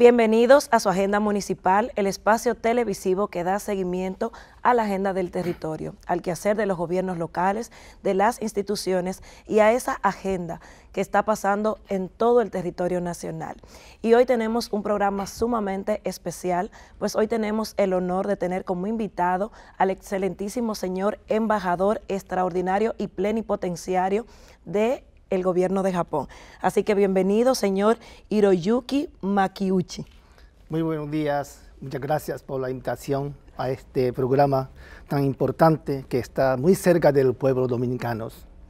Bienvenidos a su Agenda Municipal, el espacio televisivo que da seguimiento a la agenda del territorio, al quehacer de los gobiernos locales, de las instituciones y a esa agenda que está pasando en todo el territorio nacional. Y hoy tenemos un programa sumamente especial, pues hoy tenemos el honor de tener como invitado al excelentísimo señor embajador extraordinario y plenipotenciario de el gobierno de Japón. Así que bienvenido, señor Hiroyuki Makiuchi. Muy buenos días, muchas gracias por la invitación a este programa tan importante que está muy cerca del pueblo dominicano.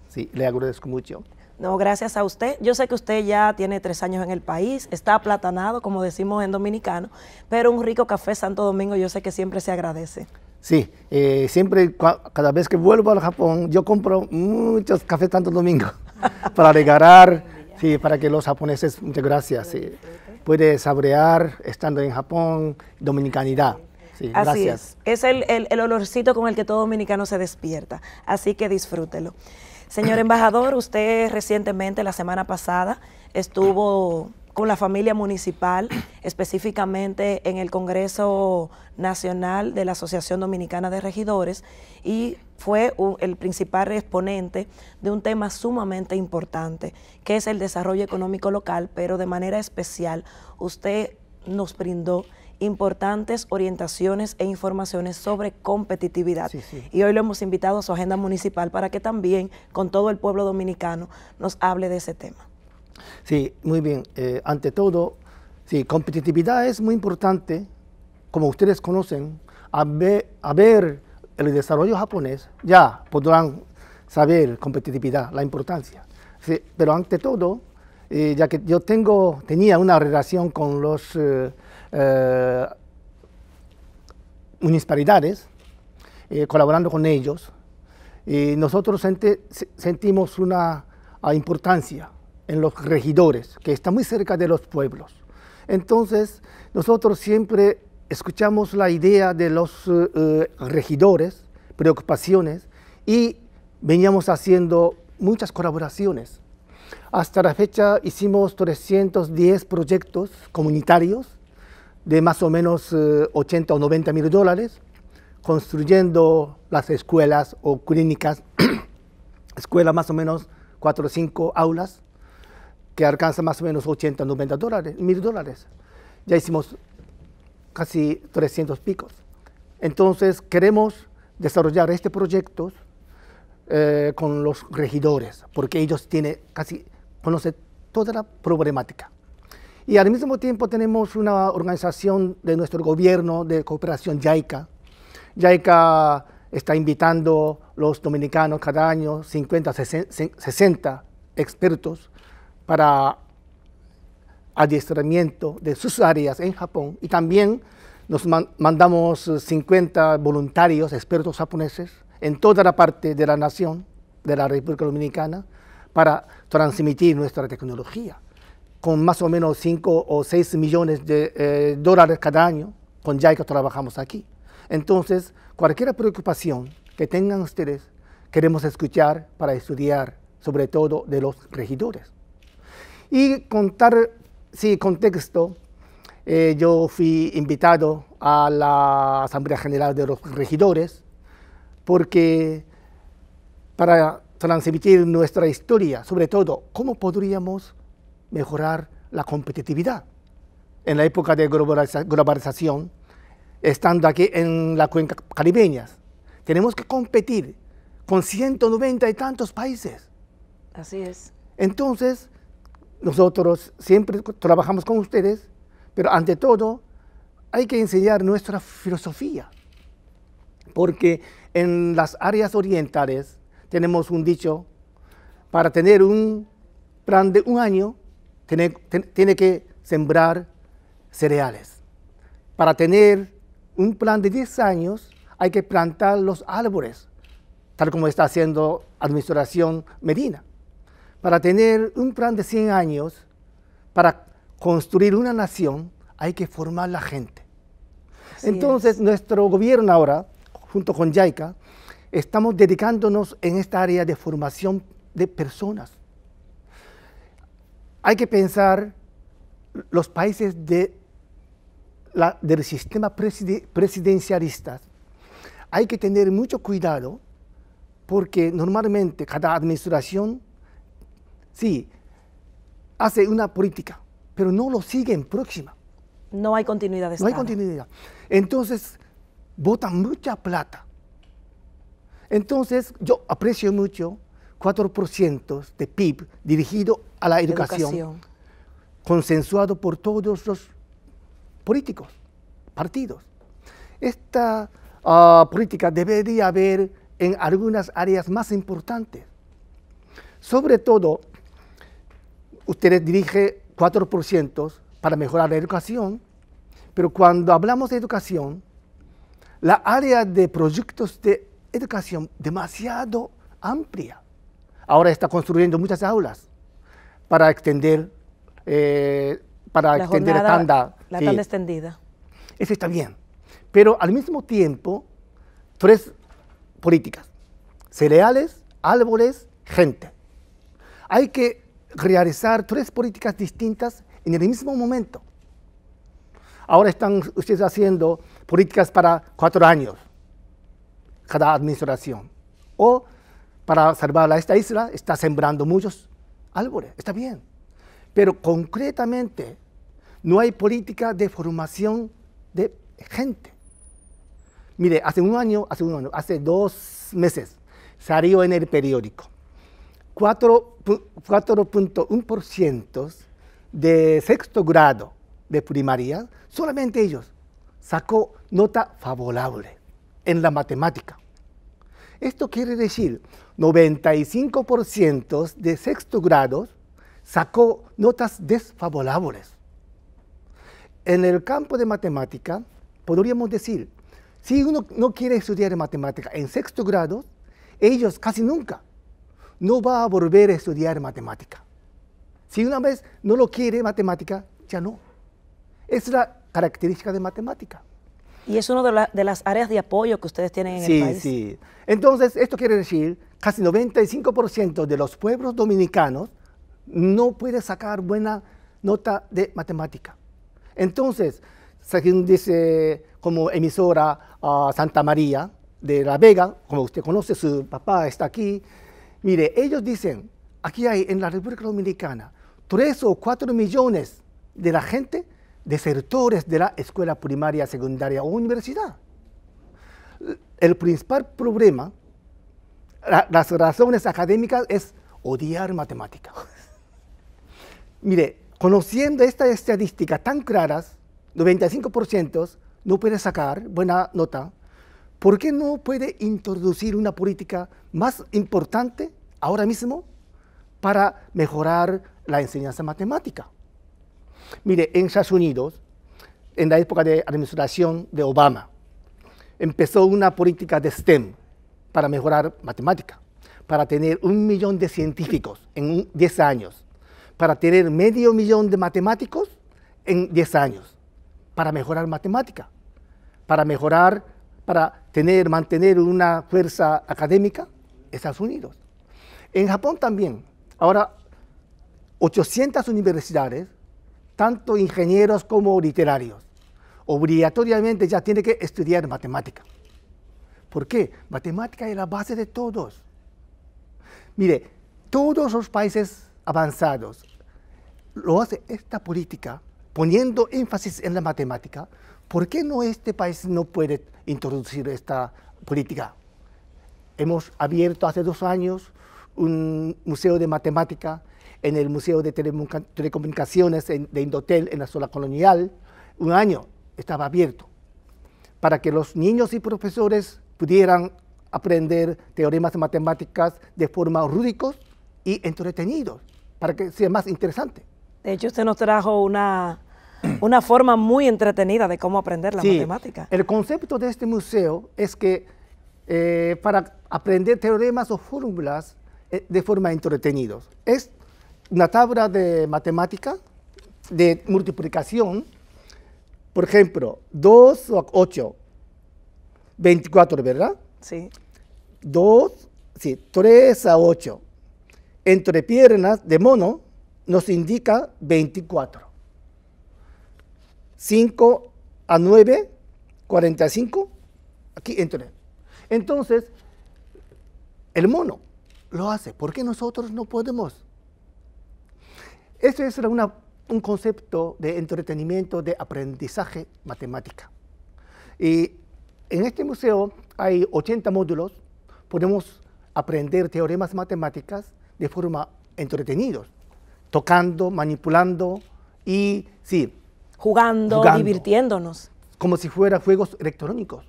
Sí, le agradezco mucho. No, gracias a usted. Yo sé que usted ya tiene tres años en el país, está aplatanado, como decimos en dominicano, pero un rico café Santo Domingo yo sé que siempre se agradece. Sí, eh, siempre, cada vez que vuelvo al Japón, yo compro muchos cafés Santo Domingo. para regalar, sí, para que los japoneses, muchas gracias, sí, puede saborear estando en Japón, dominicanidad. Así gracias. es, es el, el olorcito con el que todo dominicano se despierta, así que disfrútelo. Señor embajador, usted recientemente, la semana pasada, estuvo con la familia municipal, específicamente en el Congreso Nacional de la Asociación Dominicana de Regidores, y fue el principal exponente de un tema sumamente importante, que es el desarrollo económico local, pero de manera especial usted nos brindó importantes orientaciones e informaciones sobre competitividad. Y hoy lo hemos invitado a su agenda municipal para que también con todo el pueblo dominicano nos hable de ese tema. Sí, muy bien. Eh, ante todo, sí, competitividad es muy importante, como ustedes conocen, a ver, el desarrollo japonés, ya podrán saber competitividad, la importancia. pero ante todo, eh, ya que yo tenía una relación con los eh, municipalidades, colaborando con ellos, y nosotros sentimos una ah, importancia en los regidores, que está muy cerca de los pueblos. Entonces, nosotros siempre escuchamos la idea de los eh, eh, regidores, preocupaciones, y veníamos haciendo muchas colaboraciones. Hasta la fecha hicimos 310 proyectos comunitarios de más o menos 80 eh, o 90 mil dólares, construyendo las escuelas o clínicas, escuelas más o menos 4 o 5 aulas, que alcanza más o menos 80, 90 dólares, mil dólares. Ya hicimos casi 300 picos. Entonces queremos desarrollar este proyecto eh, con los regidores, porque ellos tienen casi, conocen toda la problemática. Y al mismo tiempo tenemos una organización de nuestro gobierno de cooperación YAICA. YAICA está invitando los dominicanos cada año 50, 60 expertos para adiestramiento de sus áreas en Japón y también nos mandamos 50 voluntarios, expertos japoneses, en toda la parte de la nación, de la República Dominicana, para transmitir nuestra tecnología, con más o menos 5 o 6 millones de eh, dólares cada año, con que trabajamos aquí. Entonces, cualquier preocupación que tengan ustedes, queremos escuchar para estudiar, sobre todo de los regidores. Y contar, sí, contexto, eh, yo fui invitado a la Asamblea General de los Regidores porque para transmitir nuestra historia, sobre todo cómo podríamos mejorar la competitividad en la época de globalización, estando aquí en la cuenca caribeña. Tenemos que competir con 190 y tantos países. Así es. Entonces, nosotros siempre trabajamos con ustedes, pero ante todo hay que enseñar nuestra filosofía, porque en las áreas orientales tenemos un dicho, para tener un plan de un año, tiene, que sembrar cereales. Para tener un plan de 10 años, hay que plantar los árboles, tal como está haciendo Administración Medina. Para tener un plan de 100 años, para construir una nación, hay que formar la gente. Entonces, nuestro gobierno ahora, junto con JICA, estamos dedicándonos en esta área de formación de personas. Hay que pensar los países de del sistema presidencialista. Hay que tener mucho cuidado porque normalmente cada administración sí, hace una política, pero no lo sigue en próxima. No hay continuidad de No hay continuidad. Entonces, votan mucha plata. Entonces, yo aprecio mucho 4% de PIB dirigido a la educación, consensuado por todos los políticos, partidos. Esta ah, política debería haber en algunas áreas más importantes. Sobre todo, ustedes dirigen 4% para mejorar la educación, pero cuando hablamos de educación, la área de proyectos de educación demasiado amplia. Ahora está construyendo muchas aulas para extender, eh, para la extender la tanda. La tanda extendida. Eso está bien. Pero al mismo tiempo, tres políticas. Cereales, árboles, gente. Hay que realizar tres políticas distintas en el mismo momento. Ahora están ustedes haciendo políticas para cuatro años, cada administración. O para salvar a esta isla, está sembrando muchos árboles, está bien. Pero concretamente, no hay política de formación de gente. Mire, hace un año, hace un año, hace dos meses, salió en el periódico 4.1% de sexto grado de primaria, solamente ellos sacó nota favorable en la matemática. Esto quiere decir 95% de sexto grado sacó notas desfavorables. En el campo de matemática, podríamos decir, si uno no quiere estudiar matemática en sexto grado, ellos casi nunca no va a volver a estudiar matemática. Si una vez no lo quiere matemática, ya no. Es la característica de matemática. Y es una de, las áreas de apoyo que ustedes tienen en el país. Sí, sí. Entonces, esto quiere decir, casi 95% de los pueblos dominicanos no puede sacar buena nota de matemática. Entonces, según dice como emisora ah, Santa María de La Vega, como usted conoce, su papá está aquí, Mire, ellos dicen, aquí hay en la República Dominicana tres o cuatro millones de la gente desertores de la escuela primaria, secundaria o universidad. El principal problema, las razones académicas es odiar matemáticas. Mire, conociendo estas estadísticas tan claras, 95% no puede sacar buena nota ¿por qué no puede introducir una política más importante ahora mismo para mejorar la enseñanza matemática? Mire, en Estados Unidos, en la época de administración de Obama, empezó una política de STEM para mejorar matemática, para tener un millón de científicos en 10 años, para tener medio millón de matemáticos en 10 años, para mejorar matemática, para mejorar, para tener, mantener una fuerza académica, Estados Unidos. En Japón también. Ahora, 800 universidades, tanto ingenieros como literarios, obligatoriamente ya tienen que estudiar matemática. ¿Por qué? Matemática es la base de todos. Mire, todos los países avanzados lo hace esta política, poniendo énfasis en la matemática, ¿Por qué no este país no puede introducir esta política? Hemos abierto hace dos años un museo de matemática en el Museo de Telecomunicaciones de Indotel en la zona colonial. Un año estaba abierto para que los niños y profesores pudieran aprender teoremas de matemáticas de forma rúdicos y entretenidos, para que sea más interesante. De hecho, usted nos trajo una una forma muy entretenida de cómo aprender la matemática. El concepto de este museo es que eh, para aprender teoremas o fórmulas eh, de forma entretenida. Es una tabla de matemática, de multiplicación. Por ejemplo, 2 a 8, 24, ¿verdad? Sí. 2, sí, 3 a 8. Entre piernas de mono nos indica 24. 5 a 9, 45, aquí entra. Entonces, el mono lo hace. ¿Por qué nosotros no podemos? Este es un concepto de entretenimiento, de aprendizaje matemática. Y en este museo hay 80 módulos. Podemos aprender teoremas matemáticas de forma entretenidos, tocando, manipulando y sí, jugando, divirtiéndonos. Como si fuera juegos electrónicos.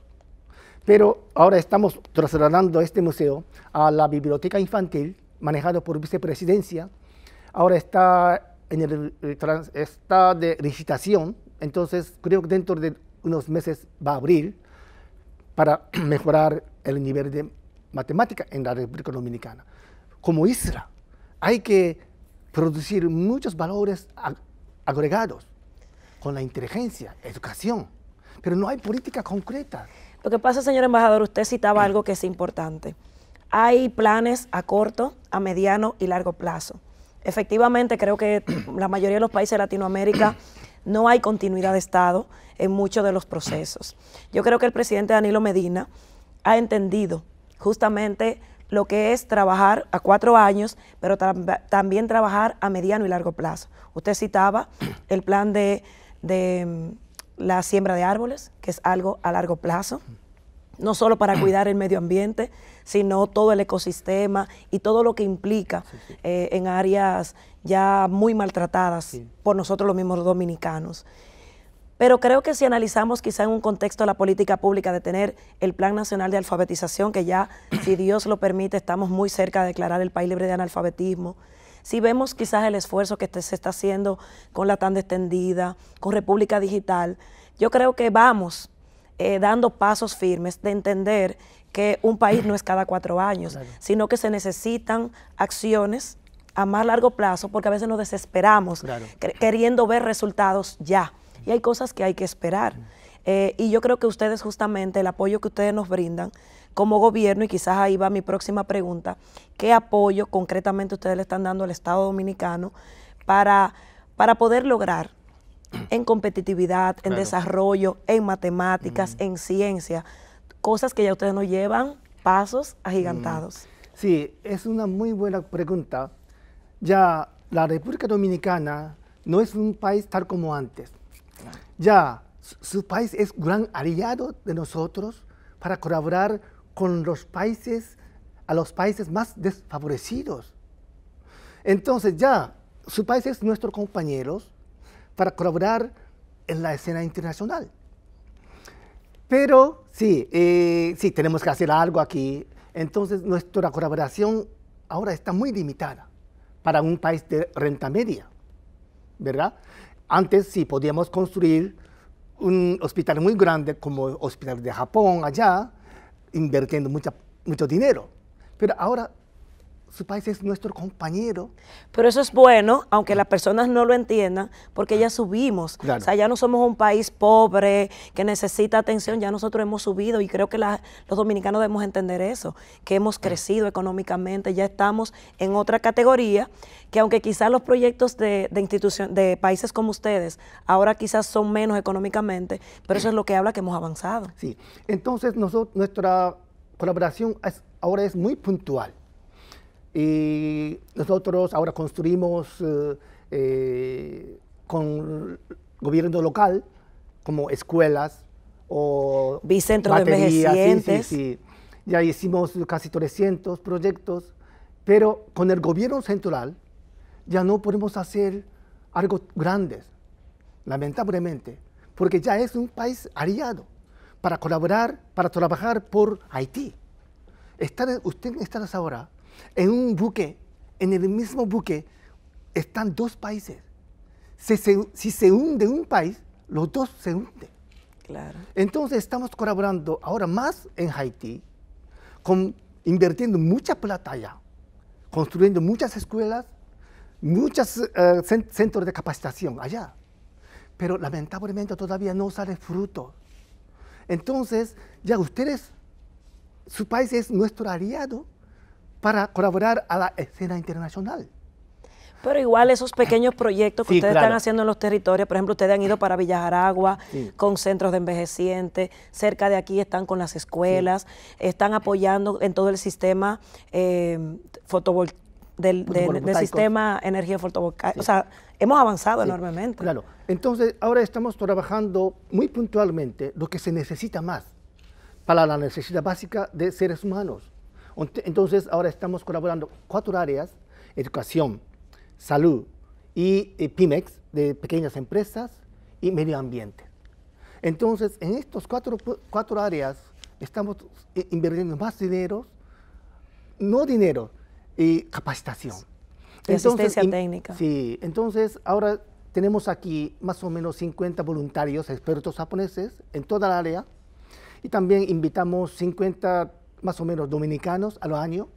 Pero ahora estamos trasladando este museo a la biblioteca infantil, manejado por vicepresidencia. Ahora está, en el, eh, está de licitación, entonces creo que dentro de unos meses va a abrir para mejorar el nivel de matemática en la República Dominicana. Como isla, hay que producir muchos valores agregados con la inteligencia, educación, pero no hay política concreta. Lo que pasa, señor embajador, usted citaba algo que es importante. Hay planes a corto, a mediano y largo plazo. Efectivamente, creo que la mayoría de los países de Latinoamérica no hay continuidad de Estado en muchos de los procesos. Yo creo que el presidente Danilo Medina ha entendido justamente lo que es trabajar a cuatro años, pero también trabajar a mediano y largo plazo. Usted citaba el plan de de mm, la siembra de árboles, que es algo a largo plazo, no solo para mm. cuidar el medio ambiente, sino todo el ecosistema y todo lo que implica eh, en áreas ya muy maltratadas por nosotros los mismos dominicanos. Pero creo que si analizamos quizá en un contexto de la política pública de tener el Plan Nacional de Alfabetización, que ya, si Dios lo permite, estamos muy cerca de declarar el país libre de analfabetismo, si vemos quizás el esfuerzo que se está haciendo con la tanda extendida, con República Digital, yo creo que vamos eh, dando pasos firmes de entender que un país no es cada cuatro años, sino que se necesitan acciones a más largo plazo, porque a veces nos desesperamos queriendo ver resultados ya. Y hay cosas que hay que esperar. Mm. Eh, y yo creo que ustedes justamente, el apoyo que ustedes nos brindan, como gobierno, y quizás ahí va mi próxima pregunta, ¿qué apoyo concretamente ustedes le están dando al Estado Dominicano para, para poder lograr en competitividad, en desarrollo, en matemáticas, en ciencia, cosas que ya ustedes nos llevan pasos agigantados? Mm. Sí, es una muy buena pregunta. Ya la República Dominicana no es un país tal como antes. Ya su país es gran aliado de nosotros para colaborar con los países, a los países más desfavorecidos. Entonces ya, su país es nuestro compañeros para colaborar en la escena internacional. Pero sí, eh, sí, tenemos que hacer algo aquí. Entonces nuestra colaboración ahora está muy limitada para un país de renta media, ¿verdad? Antes sí podíamos construir un hospital muy grande como el Hospital de Japón allá, invirtiendo mucha, mucho dinero. Pero ahora su país es nuestro compañero. Pero eso es bueno, aunque las personas no lo entiendan, porque ya subimos. O sea, ya no somos un país pobre que necesita atención, ya nosotros hemos subido y creo que los dominicanos debemos entender eso, que hemos crecido económicamente, ya estamos en otra categoría, que aunque quizás los proyectos de, institución, de países como ustedes ahora quizás son menos económicamente, pero eso es lo que habla que hemos avanzado. Sí, entonces nuestra colaboración es, ahora es muy puntual y nosotros ahora construimos eh, eh, con gobierno local como escuelas o bicentros envejecientes. Sí, Ya hicimos casi 300 proyectos, pero con el gobierno central ya no podemos hacer algo grande, lamentablemente, porque ya es un país aliado para colaborar, para trabajar por Haití. están usted está ahora en un buque, en el mismo buque, están dos países. Si se, hunde un país, los dos se hunden. Entonces estamos colaborando ahora más en Haití, con, invirtiendo mucha plata allá, construyendo muchas escuelas, muchos eh, centros de capacitación allá. Pero lamentablemente todavía no sale fruto. Entonces, ya ustedes, su país es nuestro aliado, para colaborar a la escena internacional. Pero igual esos pequeños proyectos que ustedes están haciendo en los territorios, por ejemplo, ustedes han ido para Villajaragua con centros de envejecientes, cerca de aquí están con las escuelas, están apoyando en todo el sistema eh, del, sistema energía fotovoltaica. O sea, hemos avanzado enormemente. Claro. Entonces, ahora estamos trabajando muy puntualmente lo que se necesita más para la necesidad básica de seres humanos entonces, ahora estamos colaborando cuatro áreas, educación, salud y eh, PYMEX, de pequeñas empresas y medio ambiente. Entonces, en estas cuatro, cuatro áreas estamos eh, invirtiendo más dinero, no dinero, y capacitación. asistencia técnica. Sí, entonces ahora tenemos aquí más o menos 50 voluntarios, expertos japoneses en toda la área, y también invitamos 50 más o menos dominicanos al año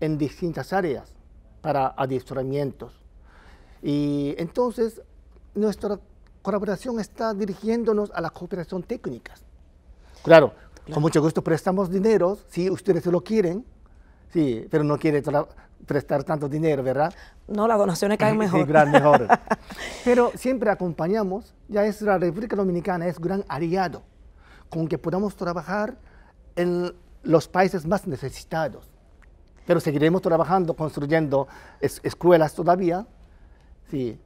en distintas áreas para adiestramientos. Y entonces nuestra colaboración está dirigiéndonos a la cooperación técnica. Claro, con mucho gusto prestamos dinero, si ustedes lo quieren, sí, pero no quieren prestar tanto dinero, ¿verdad? No, las donaciones caen mejor. Sí, mejor. pero siempre acompañamos, ya es la República Dominicana, es gran aliado, con que podamos trabajar en los países más necesitados. Pero seguiremos trabajando, construyendo escuelas todavía. Sí.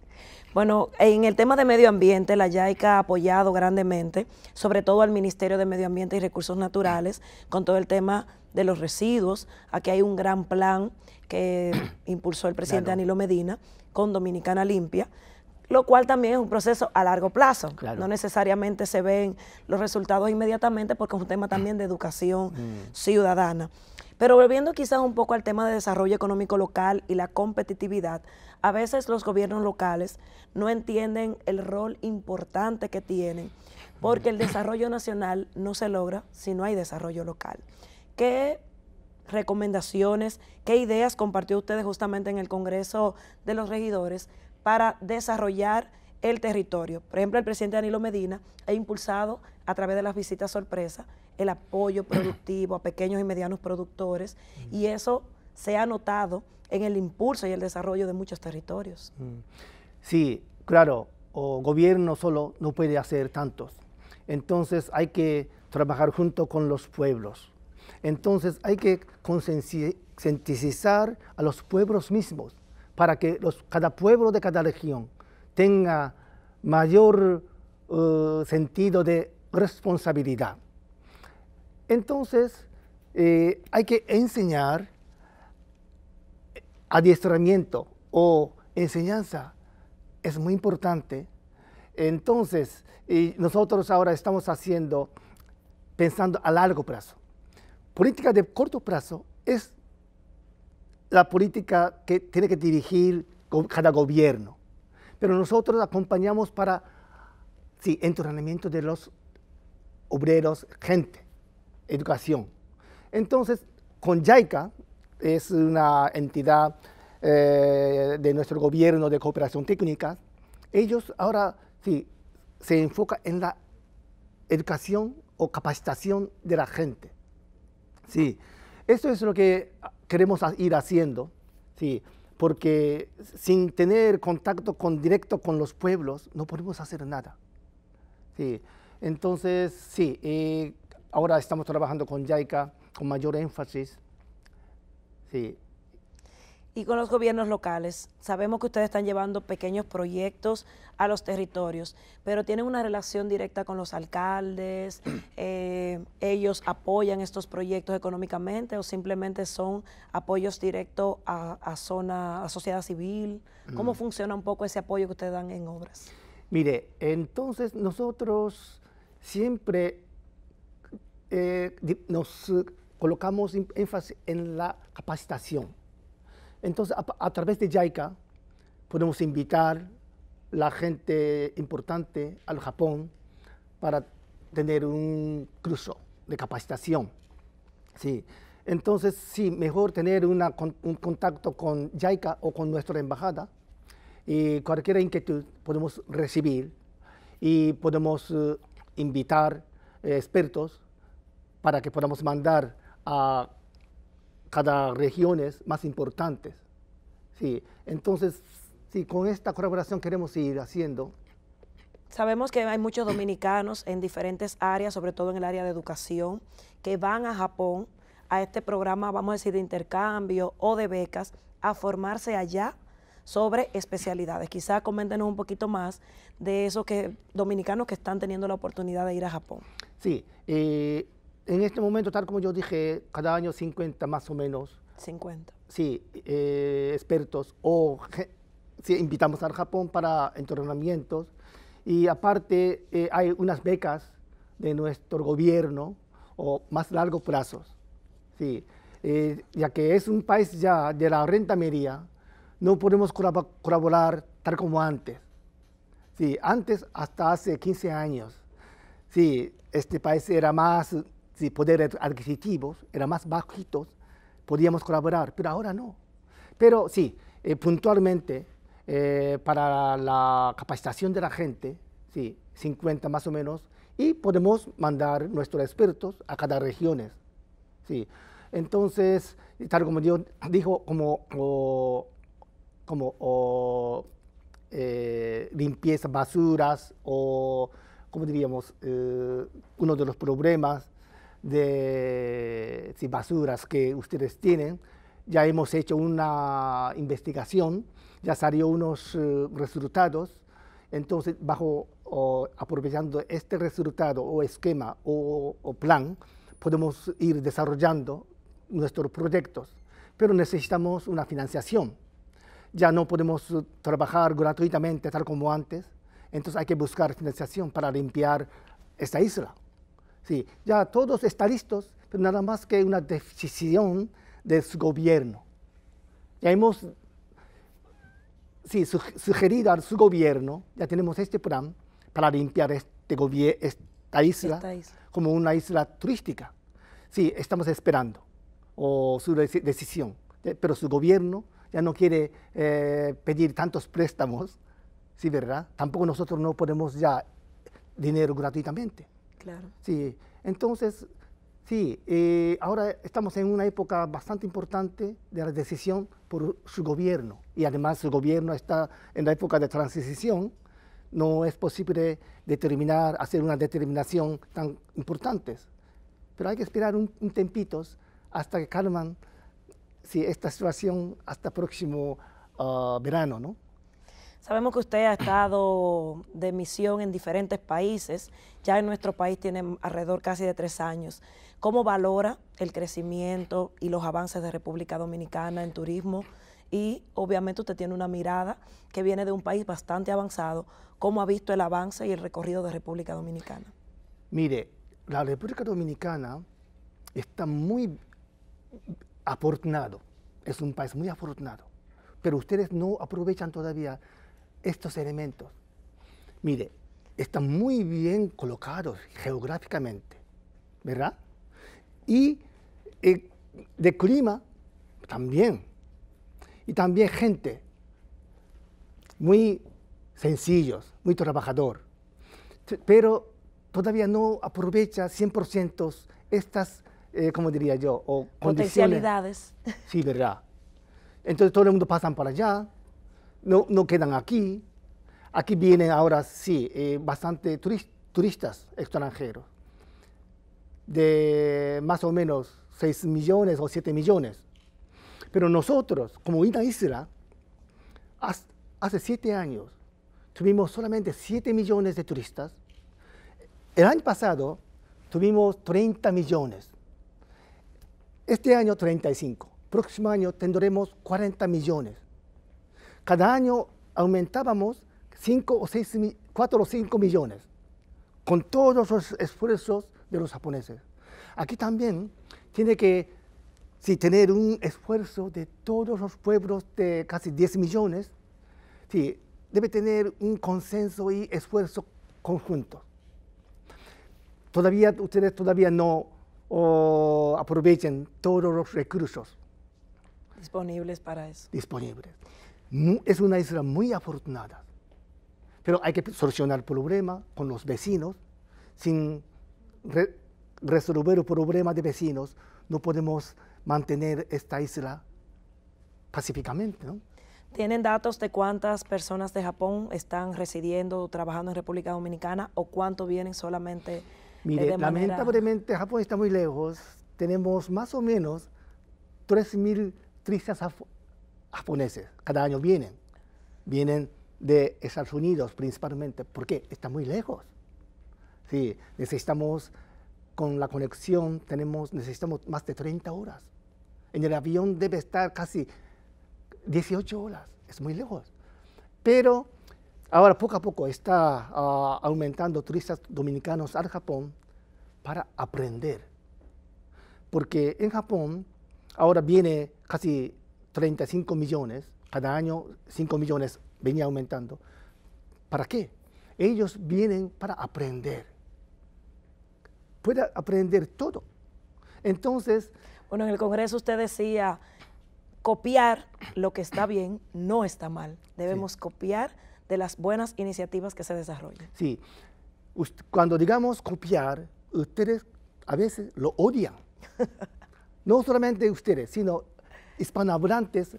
Bueno, en el tema de medio ambiente, la YAICA ha apoyado grandemente, sobre todo al Ministerio de Medio Ambiente y Recursos Naturales, con todo el tema de los residuos. Aquí hay un gran plan que impulsó el presidente Danilo Medina con Dominicana Limpia, lo cual también es un proceso a largo plazo. No necesariamente se ven los resultados inmediatamente porque es un tema también de educación mm. ciudadana. Pero volviendo quizás un poco al tema de desarrollo económico local y la competitividad, a veces los gobiernos locales no entienden el rol importante que tienen porque el mm. desarrollo nacional no se logra si no hay desarrollo local. ¿Qué recomendaciones, qué ideas compartió ustedes justamente en el Congreso de los Regidores para desarrollar el territorio. Por ejemplo, el presidente Danilo Medina ha impulsado a través de las visitas sorpresa el apoyo productivo a pequeños y medianos productores mm. y eso se ha notado en el impulso y el desarrollo de muchos territorios. Mm. Sí, claro, el gobierno solo no puede hacer tantos. Entonces hay que trabajar junto con los pueblos. Entonces hay que concientizar a los pueblos mismos para que los, cada pueblo de cada región tenga mayor eh, sentido de responsabilidad. Entonces, eh, hay que enseñar adiestramiento o enseñanza. Es muy importante. Entonces, nosotros ahora estamos haciendo, pensando a largo plazo. Política de corto plazo es la política que tiene que dirigir cada gobierno. Pero nosotros acompañamos para, sí, entrenamiento de los obreros, gente, educación. Entonces, con JICA, es una entidad eh, de nuestro gobierno de cooperación técnica, ellos ahora sí se enfoca en la educación o capacitación de la gente. Sí, esto es lo que queremos ir haciendo, ¿sí? porque sin tener contacto con, directo con los pueblos no podemos hacer nada. ¿sí? Entonces, sí, eh, ahora estamos trabajando con JICA con mayor énfasis. Sí, y con los gobiernos locales. Sabemos que ustedes están llevando pequeños proyectos a los territorios, pero tienen una relación directa con los alcaldes, eh, ellos apoyan estos proyectos económicamente o simplemente son apoyos directos a, zona, a sociedad civil. ¿Cómo mm. funciona un poco ese apoyo que ustedes dan en obras? Mire, entonces nosotros siempre eh, nos colocamos em, énfasis en la capacitación entonces, a, través de JICA podemos invitar la gente importante al Japón para tener un curso de capacitación. Sí. Entonces, sí, mejor tener un contacto con JICA o con nuestra embajada y cualquier inquietud podemos recibir y podemos eh, invitar eh, expertos para que podamos mandar a cada regiones más importante, Sí, entonces, si con esta colaboración queremos ir haciendo. Sabemos que hay muchos dominicanos en diferentes áreas, sobre todo en el área de educación, que van a Japón a este programa, vamos a decir, de intercambio o de becas, a formarse allá sobre especialidades. Quizá coméntenos un poquito más de esos que, dominicanos que están teniendo la oportunidad de ir a Japón. Sí, eh, en este momento, tal como yo dije, cada año 50 más o menos. 50. Sí, eh, expertos o invitamos al Japón para entrenamientos. Y aparte eh, hay unas becas de nuestro gobierno o más largos plazos. Sí, eh, ya que es un país ya de la renta media, no podemos colaborar tal como antes. Sí, antes, hasta hace 15 años, sí, este país era más si poder adquisitivos eran más bajitos, podíamos colaborar, pero ahora no. Pero sí, eh, puntualmente, eh, para la capacitación de la gente, sí, 50 más o menos, y podemos mandar nuestros expertos a cada región. Sí. Entonces, tal como yo dijo, como, como eh, limpieza basuras o, como diríamos, uno de los problemas de basuras que ustedes tienen. Ya hemos hecho una investigación, ya salió unos eh, resultados. Entonces, bajo aprovechando este resultado o esquema o plan, podemos ir desarrollando nuestros proyectos, pero necesitamos una financiación. Ya no podemos eh, trabajar gratuitamente tal como antes, entonces hay que buscar financiación para limpiar esta isla. Sí, ya todos están listos, pero nada más que una decisión de su gobierno. Ya hemos sí, sugerido a su gobierno, ya tenemos este plan para limpiar este esta, isla como una isla turística. Sí, estamos esperando su decisión, eh, pero su gobierno ya no quiere eh, pedir tantos préstamos, ¿sí, verdad? Tampoco nosotros no podemos ya dinero gratuitamente. Sí, entonces, sí, eh, ahora estamos en una época bastante importante de la decisión por su gobierno y además su gobierno está en la época de transición. No es posible determinar, hacer una determinación tan importante. Pero hay que esperar un, tempito hasta que calman esta situación hasta próximo ah, verano, ¿no? Sabemos que usted ha estado de misión en diferentes países, ya en nuestro país tiene alrededor casi de tres años. ¿Cómo valora el crecimiento y los avances de República Dominicana en turismo? Y obviamente usted tiene una mirada que viene de un país bastante avanzado. ¿Cómo ha visto el avance y el recorrido de República Dominicana? Mire, la República Dominicana está muy afortunado, es un país muy afortunado, pero ustedes no aprovechan todavía estos elementos, mire, están muy bien colocados geográficamente, ¿verdad? Y eh, de clima también. Y también gente muy sencillos, muy trabajador, pero todavía no aprovecha 100% estas, eh, como diría yo, o Potencialidades. Sí, ¿verdad? Entonces todo el mundo pasa para allá, no, quedan aquí. Aquí vienen ahora sí eh, bastante turistas extranjeros, de más o menos 6 millones o 7 millones. Pero nosotros, como una isla, hace 7 años tuvimos solamente 7 millones de turistas. El año pasado tuvimos 30 millones. Este año 35. Próximo año tendremos 40 millones cada año aumentábamos 5 o 6, 4 o 5 millones, con todos los esfuerzos de los japoneses. Aquí también tiene que si tener un esfuerzo de todos los pueblos de casi 10 millones, debe tener un consenso y esfuerzo conjunto. Todavía ustedes todavía no aprovechan aprovechen todos los recursos disponibles para eso. Disponibles es una isla muy afortunada, pero hay que solucionar problema con los vecinos. Sin resolver resolver problemas de vecinos, no podemos mantener esta isla pacíficamente. ¿Tienen datos de cuántas personas de Japón están residiendo o trabajando en República Dominicana o cuánto vienen solamente eh, de manera... lamentablemente Japón está muy lejos. Tenemos más o menos 3.000 tristes japoneses, cada año vienen. Vienen de Estados Unidos principalmente. porque qué? Está muy lejos. Sí, necesitamos, con la conexión, tenemos, necesitamos más de 30 horas. En el avión debe estar casi 18 horas, es muy lejos. Pero ahora poco a poco está ah, aumentando turistas dominicanos al Japón para aprender. Porque en Japón ahora viene casi 35 millones, cada año 5 millones venía aumentando. ¿Para qué? Ellos vienen para aprender. Puede aprender todo. Entonces... Bueno, en el Congreso usted decía, copiar lo que está bien no está mal. Debemos copiar de las buenas iniciativas que se desarrollan. Sí. cuando digamos copiar, ustedes a veces lo odian. no solamente ustedes, sino hispanohablantes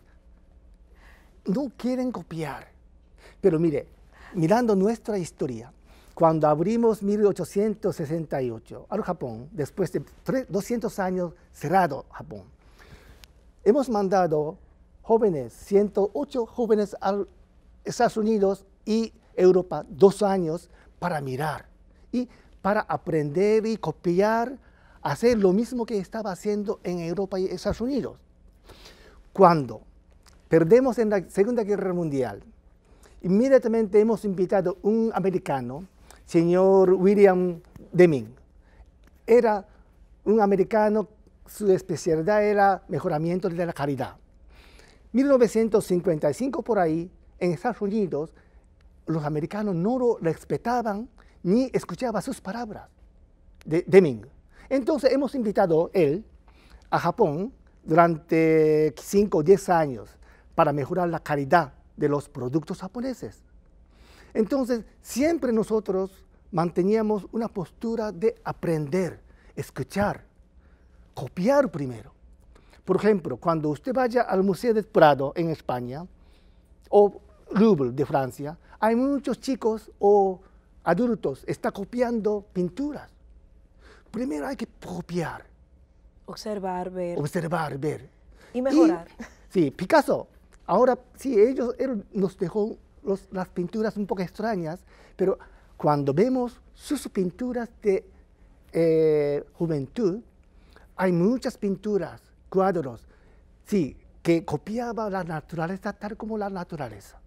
no quieren copiar. Pero mire, mirando nuestra historia, cuando abrimos 1868 al Japón, después de 200 años cerrado Japón, hemos mandado jóvenes, 108 jóvenes a Estados Unidos y Europa, dos años para mirar y para aprender y copiar, hacer lo mismo que estaba haciendo en Europa y Estados Unidos. Cuando perdemos en la Segunda Guerra Mundial, inmediatamente hemos invitado a un americano, señor William Deming. Era un americano, su especialidad era mejoramiento de la calidad. 1955 por ahí, en Estados Unidos, los americanos no lo respetaban ni escuchaban sus palabras de Deming. Entonces hemos invitado él a Japón durante 5 o 10 años para mejorar la calidad de los productos japoneses. Entonces, siempre nosotros manteníamos una postura de aprender, escuchar, copiar primero. Por ejemplo, cuando usted vaya al Museo del Prado en España o Louvre de Francia, hay muchos chicos o adultos está copiando pinturas. Primero hay que copiar, Observar, ver. Observar, ver. Y mejorar. sí, Picasso. Ahora, sí, ellos, nos dejó las pinturas un poco extrañas, pero cuando vemos sus pinturas de eh, juventud, hay muchas pinturas, cuadros, sí, que copiaba la naturaleza tal como la naturaleza.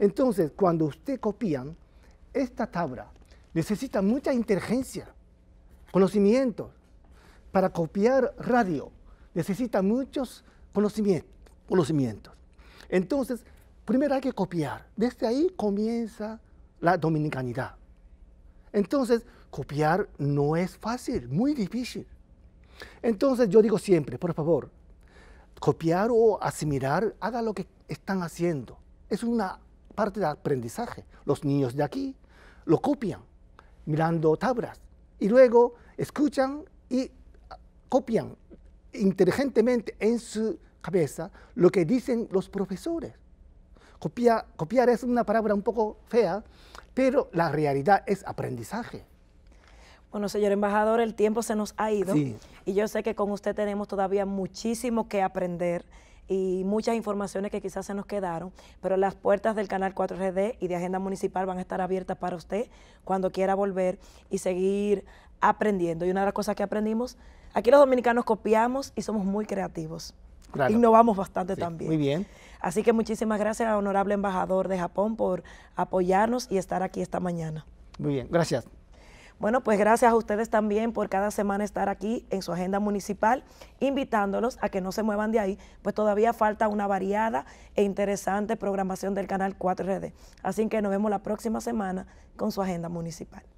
Entonces, cuando usted copia, esta tabla necesita mucha inteligencia, conocimiento, para copiar radio necesita muchos conocimientos. Entonces, primero hay que copiar. Desde ahí comienza la dominicanidad. Entonces, copiar no es fácil, muy difícil. Entonces, yo digo siempre, por favor, copiar o asimilar, haga lo que están haciendo. Es una parte de aprendizaje. Los niños de aquí lo copian mirando tablas y luego escuchan y copian inteligentemente en su cabeza lo que dicen los profesores. Copia, copiar es una palabra un poco fea, pero la realidad es aprendizaje. Bueno, señor embajador, el tiempo se nos ha ido y yo sé que con usted tenemos todavía muchísimo que aprender y muchas informaciones que quizás se nos quedaron, pero las puertas del canal 4 gd y de Agenda Municipal van a estar abiertas para usted cuando quiera volver y seguir aprendiendo. Y una de las cosas que aprendimos Aquí los dominicanos copiamos y somos muy creativos. Innovamos bastante también. Muy bien. Así que muchísimas gracias, al honorable embajador de Japón, por apoyarnos y estar aquí esta mañana. Muy bien, gracias. Bueno, pues gracias a ustedes también por cada semana estar aquí en su agenda municipal, invitándolos a que no se muevan de ahí, pues todavía falta una variada e interesante programación del canal 4RD. Así que nos vemos la próxima semana con su agenda municipal.